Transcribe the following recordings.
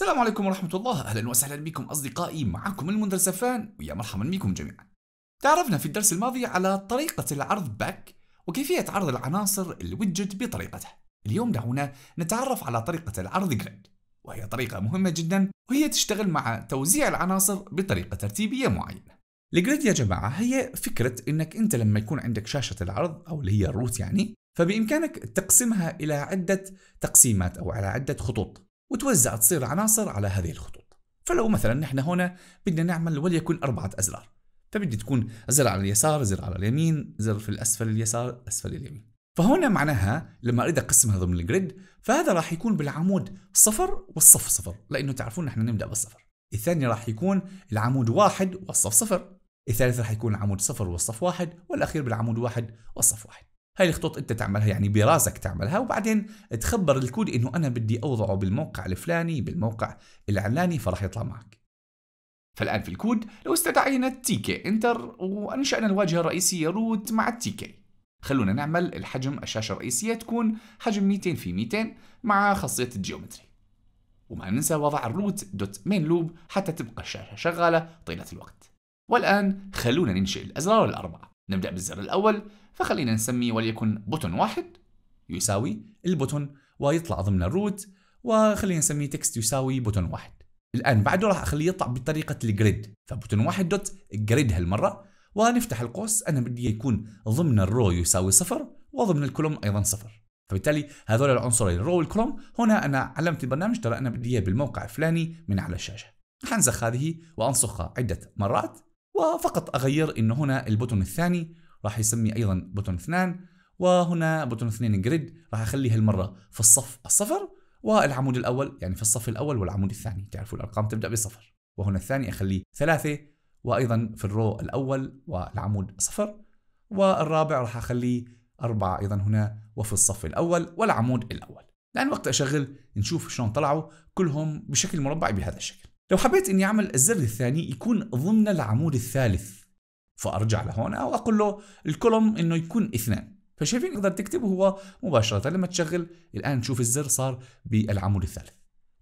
السلام عليكم ورحمة الله أهلا وسهلا بكم أصدقائي معكم المندر سفان ويا مرحبا بكم جميعا تعرفنا في الدرس الماضي على طريقة العرض باك وكيفية عرض العناصر الويدجت بطريقته اليوم دعونا نتعرف على طريقة العرض جريد وهي طريقة مهمة جدا وهي تشتغل مع توزيع العناصر بطريقة ترتيبية معينة الجريد يا جماعة هي فكرة انك انت لما يكون عندك شاشة العرض او اللي هي الروت يعني فبإمكانك تقسمها إلى عدة تقسيمات أو على عدة خطوط وتوزع تصير العناصر على هذه الخطوط فلو مثلا نحن هنا بدنا نعمل وليكن أربعة أزرار فبدي تكون زر على اليسار زر على اليمين زر في الأسفل اليسار أسفل اليمين فهنا معناها لما اريد اقسمها ضمن الجريد فهذا راح يكون بالعمود صفر والصف صفر لانه تعرفون نحن نبدا بالصفر الثاني راح يكون العمود واحد والصف صفر الثالث راح يكون العمود صفر والصف واحد والاخير بالعمود واحد والصف واحد هاي الخطوط انت تعملها يعني براسك تعملها وبعدين تخبر الكود انه انا بدي اوضعه بالموقع الفلاني بالموقع العلاني فراح يطلع معك فالان في الكود لو استدعينا التيكي انتر وانشانا الواجهه الرئيسيه روت مع التيكي خلونا نعمل الحجم الشاشه الرئيسيه تكون حجم 200 في 200 مع خاصيه الجيومتري وما ننسى وضع الروت دوت مين لوب حتى تبقى الشاشه شغاله طيله الوقت والان خلونا ننشئ الازرار الاربعه نبدأ بالزر الأول فخلينا نسميه وليكن بوتون واحد يساوي البوتون ويطلع ضمن الروت وخلينا نسميه تكست يساوي بوتون واحد الآن بعده راح أخليه يطلع بطريقة الجريد فبوتون واحد دوت جريد هالمرة ونفتح القوس أنا بدي يكون ضمن الرو يساوي صفر وضمن الكولوم أيضا صفر فبالتالي هذول العنصرين الرو والكولوم هنا أنا علمت البرنامج ترى أنا بدي إياه بالموقع الفلاني من على الشاشة حنسخ هذه وأنسخها عدة مرات وفقط أغير إنه هنا البوتون الثاني راح يسمي أيضا بوتون اثنان وهنا بوتون اثنين جريد راح أخليه هالمرة في الصف الصفر والعمود الأول يعني في الصف الأول والعمود الثاني تعرفوا الأرقام تبدأ بصفر وهنا الثاني أخليه ثلاثة وأيضا في الرو الأول والعمود صفر والرابع راح أخليه أربعة أيضا هنا وفي الصف الأول والعمود الأول الآن وقت أشغل نشوف شلون طلعوا كلهم بشكل مربعي بهذا الشكل لو حبيت اني اعمل الزر الثاني يكون ضمن العمود الثالث فارجع لهون او اقول له الكولوم انه يكون اثنان فشايفين اقدر تكتبه هو مباشره لما تشغل الان تشوف الزر صار بالعمود الثالث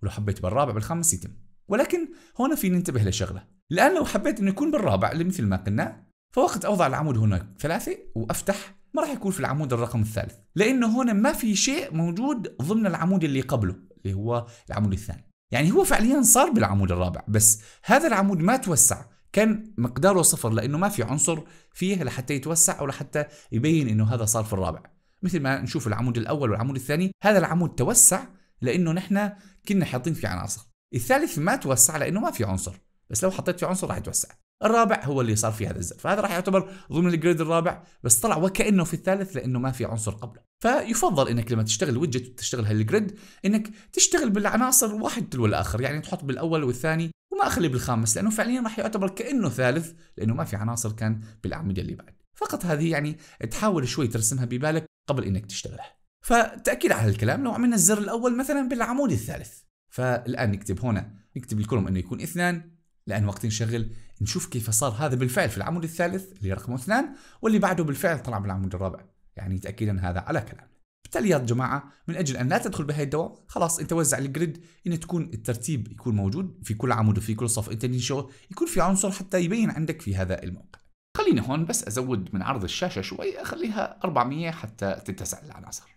ولو حبيت بالرابع بالخامس يتم ولكن هنا في ننتبه لشغله الان لو حبيت انه يكون بالرابع مثل ما قلنا فوقت اوضع العمود هنا ثلاثه وافتح ما راح يكون في العمود الرقم الثالث لانه هنا ما في شيء موجود ضمن العمود اللي قبله اللي هو العمود الثاني يعني هو فعليا صار بالعمود الرابع بس هذا العمود ما توسع كان مقداره صفر لانه ما في عنصر فيه لحتى يتوسع او لحتى يبين انه هذا صار في الرابع مثل ما نشوف العمود الاول والعمود الثاني هذا العمود توسع لانه نحن كنا حاطين فيه عناصر الثالث ما توسع لانه ما في عنصر بس لو حطيت فيه عنصر راح يتوسع الرابع هو اللي صار فيه هذا الزر فهذا راح يعتبر ضمن الجريد الرابع بس طلع وكانه في الثالث لانه ما في عنصر قبله فيفضل انك لما تشتغل ويدجت وتشتغل هالجريد انك تشتغل بالعناصر واحد تلو الاخر يعني تحط بالاول والثاني وما اخلي بالخامس لانه فعليا راح يعتبر كانه ثالث لانه ما في عناصر كان بالاعمده اللي بعد فقط هذه يعني تحاول شوي ترسمها ببالك قبل انك تشتغلها فتاكيد على الكلام لو عملنا الزر الاول مثلا بالعمود الثالث فالان نكتب هنا نكتب الكولوم انه يكون اثنان لأن وقت نشغل نشوف كيف صار هذا بالفعل في العمود الثالث اللي رقمه اثنان واللي بعده بالفعل طلع بالعمود الرابع يعني تأكيدا هذا على كلام بالتالي يا جماعة من أجل أن لا تدخل بهي الدوام خلاص أنت وزع الجريد أن تكون الترتيب يكون موجود في كل عمود وفي كل صف أنت تنشغل يكون في عنصر حتى يبين عندك في هذا الموقع خليني هون بس أزود من عرض الشاشة شوي أخليها 400 حتى تتسع العناصر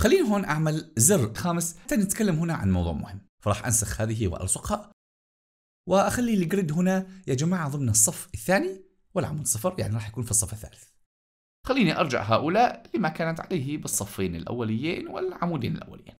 خليني هون أعمل زر خامس حتى نتكلم هنا عن موضوع مهم فراح أنسخ هذه وألصقها واخلي الجريد هنا يا جماعه ضمن الصف الثاني والعمود صفر يعني راح يكون في الصف الثالث خليني ارجع هؤلاء لما كانت عليه بالصفين الاوليين والعمودين الاوليين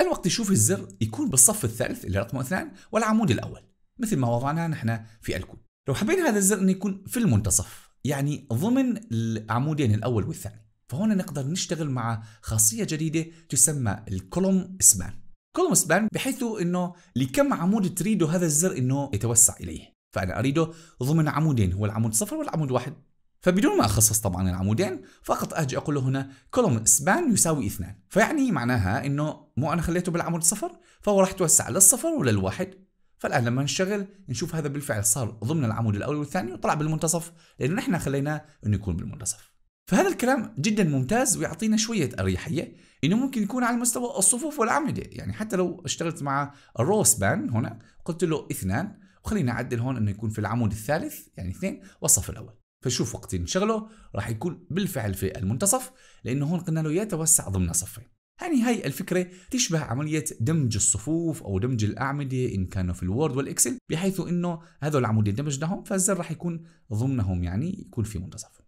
الوقت يشوف الزر يكون بالصف الثالث اللي رقمه اثنان والعمود الاول مثل ما وضعناه نحن في الكود لو حبينا هذا الزر انه يكون في المنتصف يعني ضمن العمودين الاول والثاني فهنا نقدر نشتغل مع خاصيه جديده تسمى الكولوم سبان كولوم سبان بحيث انه لكم عمود تريده هذا الزر انه يتوسع اليه فانا اريده ضمن عمودين هو العمود صفر والعمود واحد فبدون ما اخصص طبعا العمودين فقط اجي اقول له هنا كولوم سبان يساوي اثنان فيعني معناها انه مو انا خليته بالعمود صفر فهو راح يتوسع للصفر وللواحد فالان لما نشغل نشوف هذا بالفعل صار ضمن العمود الاول والثاني وطلع بالمنتصف لانه نحن خليناه انه يكون بالمنتصف فهذا الكلام جدا ممتاز ويعطينا شوية أريحية إنه ممكن يكون على مستوى الصفوف والأعمدة يعني حتى لو اشتغلت مع الروس بان هنا قلت له اثنان وخلينا أعدل هون إنه يكون في العمود الثالث يعني اثنين والصف الأول فشوف وقت نشغله راح يكون بالفعل في المنتصف لأنه هون قلنا له يتوسع ضمن صفين يعني هاي الفكرة تشبه عملية دمج الصفوف أو دمج الأعمدة إن كانوا في الوورد والإكسل بحيث إنه هذول العمودين دمجناهم فالزر راح يكون ضمنهم يعني يكون في منتصف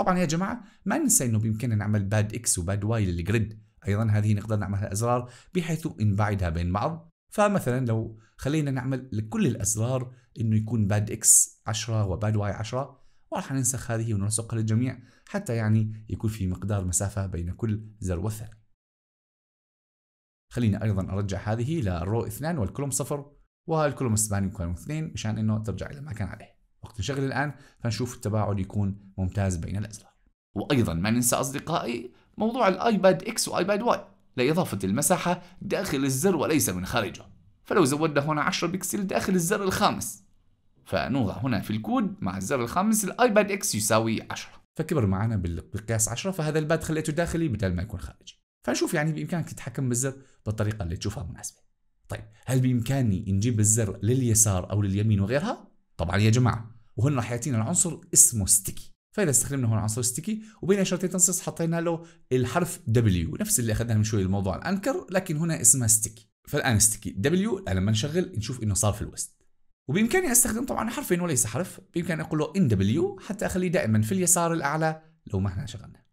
طبعا يا جماعه ما ننسى انه بامكاننا نعمل باد اكس وباد واي للجريد ايضا هذه نقدر نعملها ازرار بحيث نبعدها بين بعض فمثلا لو خلينا نعمل لكل الازرار انه يكون باد اكس 10 وباد واي 10 وراح ننسخ هذه ونلصقها للجميع حتى يعني يكون في مقدار مسافه بين كل زر والثاني خلينا ايضا ارجع هذه للرو 2 والكولوم 0 والكولوم السباني يكون 2 مشان انه ترجع الى ما كان عليه وقت نشغل الآن فنشوف التباعد يكون ممتاز بين الأزرار وأيضا ما ننسى أصدقائي موضوع الآيباد إكس وآيباد واي لإضافة المساحة داخل الزر وليس من خارجه فلو زودنا هنا 10 بكسل داخل الزر الخامس فنوضع هنا في الكود مع الزر الخامس الآيباد إكس يساوي 10 فكبر معنا بالقياس 10 فهذا الباد خليته داخلي بدل ما يكون خارجي فنشوف يعني بإمكانك تتحكم بالزر بالطريقة اللي تشوفها مناسبة طيب هل بإمكاني نجيب الزر لليسار أو لليمين وغيرها؟ طبعا يا جماعه وهون راح يعطينا العنصر اسمه ستيكي فاذا استخدمنا هون عنصر ستيكي وبين اشارتين تنصيص حطينا له الحرف دبليو نفس اللي اخذناه من شوي الموضوع الانكر لكن هنا اسمها ستيكي فالان ستيكي دبليو لما نشغل نشوف انه صار في الوسط وبامكاني استخدم طبعا حرفين وليس حرف بامكاني اقول له ان دبليو حتى اخليه دائما في اليسار الاعلى لو ما احنا شغلنا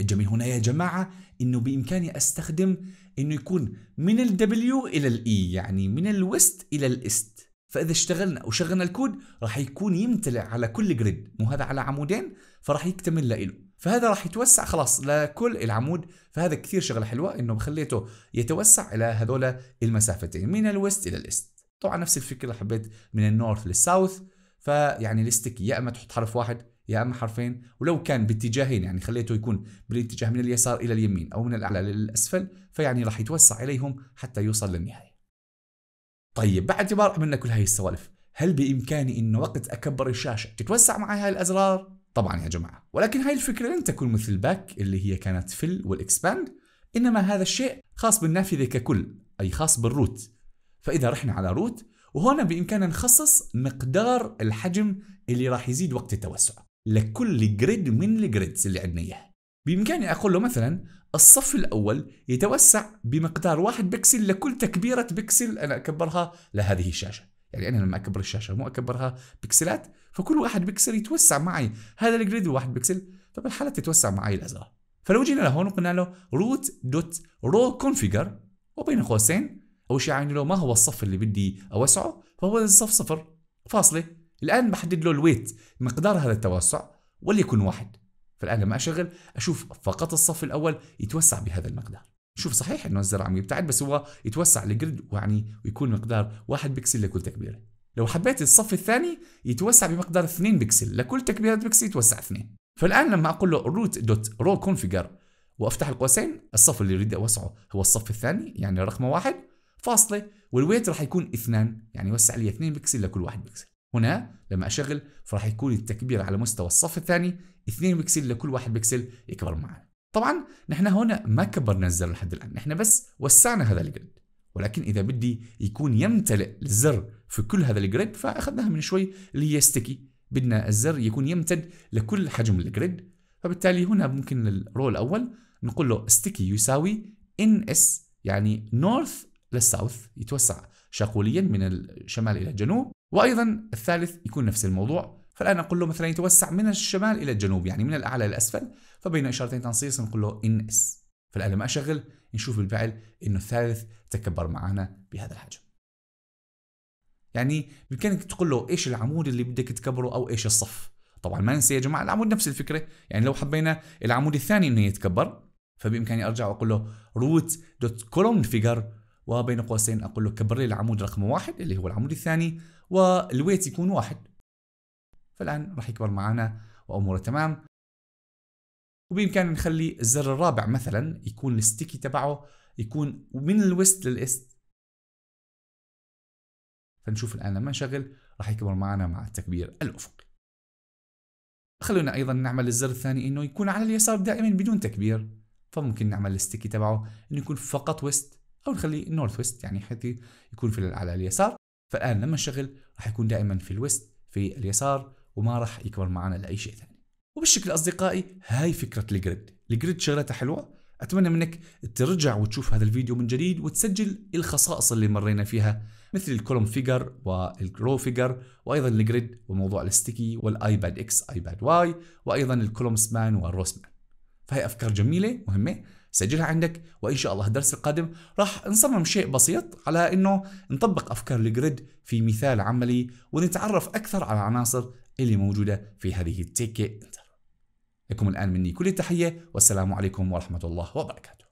الجميل هنا يا جماعه انه بامكاني استخدم انه يكون من الدبليو الى الاي e، يعني من الوست الى الاست فاذا اشتغلنا وشغلنا الكود راح يكون يمتلئ على كل جريد مو هذا على عمودين فراح يكتمل له فهذا راح يتوسع خلاص لكل العمود فهذا كثير شغله حلوه انه خليته يتوسع الى هذول المسافتين من الويست الى الايست طبعا نفس الفكره حبيت من النورث للساوث فيعني الاستكي يا اما تحط حرف واحد يا اما حرفين ولو كان باتجاهين يعني خليته يكون بالاتجاه من اليسار الى اليمين او من الاعلى للاسفل فيعني راح يتوسع اليهم حتى يوصل للنهايه طيب بعد اعتبار عملنا كل هاي السوالف هل بامكاني انه وقت اكبر الشاشه تتوسع معي هاي الازرار طبعا يا جماعه ولكن هاي الفكره لن تكون مثل الباك اللي هي كانت فل والاكسباند انما هذا الشيء خاص بالنافذه ككل اي خاص بالروت فاذا رحنا على روت وهنا بامكاننا نخصص مقدار الحجم اللي راح يزيد وقت التوسع لكل جريد من الجريدز اللي عندنا اياه بإمكاني أقول له مثلا الصف الأول يتوسع بمقدار واحد بكسل لكل تكبيرة بكسل أنا أكبرها لهذه الشاشة يعني أنا لما أكبر الشاشة مو أكبرها بكسلات فكل واحد بكسل يتوسع معي هذا الجريد واحد بكسل فبالحالة تتوسع معي الأزرار فلو جينا لهون وقلنا له روت دوت رول كونفيجر وبين قوسين أول شيء يعني له ما هو الصف اللي بدي أوسعه فهو الصف صفر فاصلة الآن بحدد له الويت مقدار هذا التوسع وليكن واحد فالآن لما أشغل أشوف فقط الصف الأول يتوسع بهذا المقدار شوف صحيح انه الزر عم يبتعد بس هو يتوسع لجرد يعني ويكون مقدار واحد بكسل لكل تكبيره لو حبيت الصف الثاني يتوسع بمقدار 2 بكسل لكل تكبيره بكسل يتوسع 2 فالان لما اقول له root dot row configure وافتح القوسين الصف اللي اريد اوسعه هو الصف الثاني يعني رقم واحد فاصله والويت راح يكون اثنان يعني يوسع لي 2 بكسل لكل واحد بكسل هنا لما اشغل فراح يكون التكبير على مستوى الصف الثاني 2 بكسل لكل واحد بكسل يكبر معنا طبعا نحن هنا ما كبرنا الزر لحد الان نحن بس وسعنا هذا الجريد ولكن اذا بدي يكون يمتلئ الزر في كل هذا الجريد فاخذناها من شوي اللي هي ستيكي بدنا الزر يكون يمتد لكل حجم الجريد فبالتالي هنا ممكن الرول الاول نقول له ستيكي يساوي ان اس يعني نورث للساوث يتوسع شاقوليا من الشمال الى الجنوب وايضا الثالث يكون نفس الموضوع فالآن نقول له مثلا يتوسع من الشمال إلى الجنوب يعني من الأعلى إلى الأسفل فبين إشارتين تنصيص نقول له إن إس فالآن لما أشغل نشوف بالفعل إنه الثالث تكبر معنا بهذا الحجم يعني بإمكانك تقول له إيش العمود اللي بدك تكبره أو إيش الصف طبعا ما ننسى يا جماعة العمود نفس الفكرة يعني لو حبينا العمود الثاني إنه يتكبر فبإمكاني أرجع وأقول له روت دوت كولوم فيجر وبين قوسين أقول له كبر لي العمود رقم واحد اللي هو العمود الثاني والويت يكون واحد فالآن راح يكبر معنا وأموره تمام وبإمكاننا نخلي الزر الرابع مثلا يكون الستيكي تبعه يكون من الويست للإست فنشوف الآن لما نشغل راح يكبر معنا مع التكبير الأفقي خلونا أيضا نعمل الزر الثاني إنه يكون على اليسار دائما بدون تكبير فممكن نعمل الستيكي تبعه إنه يكون فقط ويست أو نخليه نورث ويست يعني حيث يكون في على اليسار فالآن لما نشغل راح يكون دائما في الويست في اليسار وما راح يكبر معنا لاي شيء ثاني وبالشكل اصدقائي هاي فكره الجريد الجريد شغلتها حلوه اتمنى منك ترجع وتشوف هذا الفيديو من جديد وتسجل الخصائص اللي مرينا فيها مثل الكولوم فيجر والرو فيجر وايضا الجريد وموضوع الستيكي والايباد اكس ايباد واي وايضا الكولوم سبان والرو فهي افكار جميله مهمه سجلها عندك وان شاء الله الدرس القادم راح نصمم شيء بسيط على انه نطبق افكار الجريد في مثال عملي ونتعرف اكثر على عناصر اللي موجودة في هذه التيك انتر لكم الآن مني كل التحية والسلام عليكم ورحمة الله وبركاته